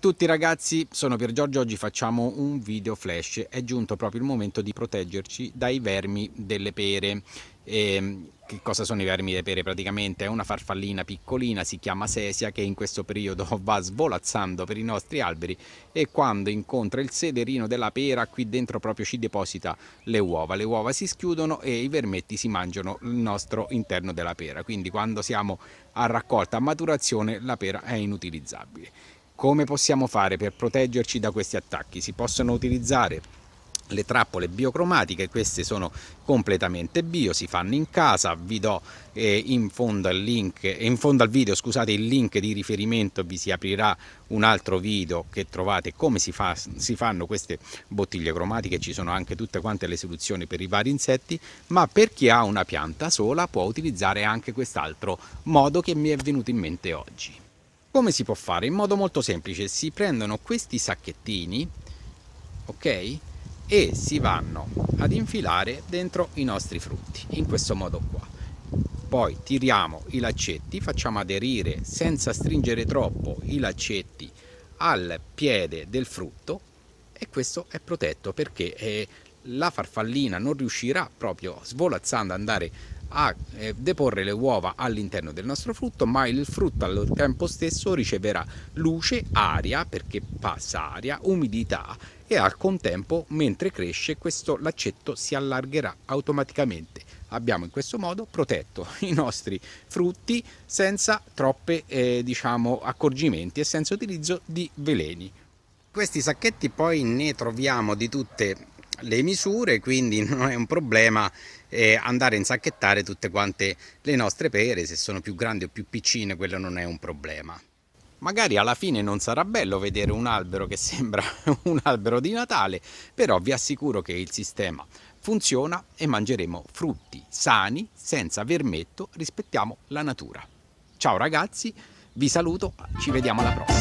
Tutti ragazzi, sono Pier Giorgio, oggi facciamo un video flash, è giunto proprio il momento di proteggerci dai vermi delle pere. E, ehm, che cosa sono i vermi delle pere? Praticamente è una farfallina piccolina, si chiama sesia, che in questo periodo va svolazzando per i nostri alberi e quando incontra il sederino della pera qui dentro proprio ci deposita le uova. Le uova si schiudono e i vermetti si mangiano il nostro interno della pera, quindi quando siamo a raccolta, a maturazione, la pera è inutilizzabile. Come possiamo fare per proteggerci da questi attacchi? Si possono utilizzare le trappole biocromatiche, queste sono completamente bio, si fanno in casa, vi do eh, in, fondo al link, eh, in fondo al video scusate, il link di riferimento, vi si aprirà un altro video che trovate come si, fa, si fanno queste bottiglie cromatiche, ci sono anche tutte quante le soluzioni per i vari insetti, ma per chi ha una pianta sola può utilizzare anche quest'altro modo che mi è venuto in mente oggi. Come si può fare? In modo molto semplice, si prendono questi sacchettini, ok? E si vanno ad infilare dentro i nostri frutti, in questo modo qua. Poi tiriamo i laccetti, facciamo aderire senza stringere troppo i laccetti al piede del frutto e questo è protetto perché la farfallina non riuscirà proprio svolazzando ad andare a eh, deporre le uova all'interno del nostro frutto, ma il frutto al tempo stesso riceverà luce, aria, perché passa aria, umidità e al contempo, mentre cresce, questo laccetto si allargherà automaticamente. Abbiamo in questo modo protetto i nostri frutti senza troppe eh, diciamo, accorgimenti e senza utilizzo di veleni. Questi sacchetti poi ne troviamo di tutte le misure, quindi non è un problema eh, andare a insacchettare tutte quante le nostre pere, se sono più grandi o più piccine quello non è un problema. Magari alla fine non sarà bello vedere un albero che sembra un albero di Natale, però vi assicuro che il sistema funziona e mangeremo frutti sani, senza vermetto, rispettiamo la natura. Ciao ragazzi, vi saluto, ci vediamo alla prossima.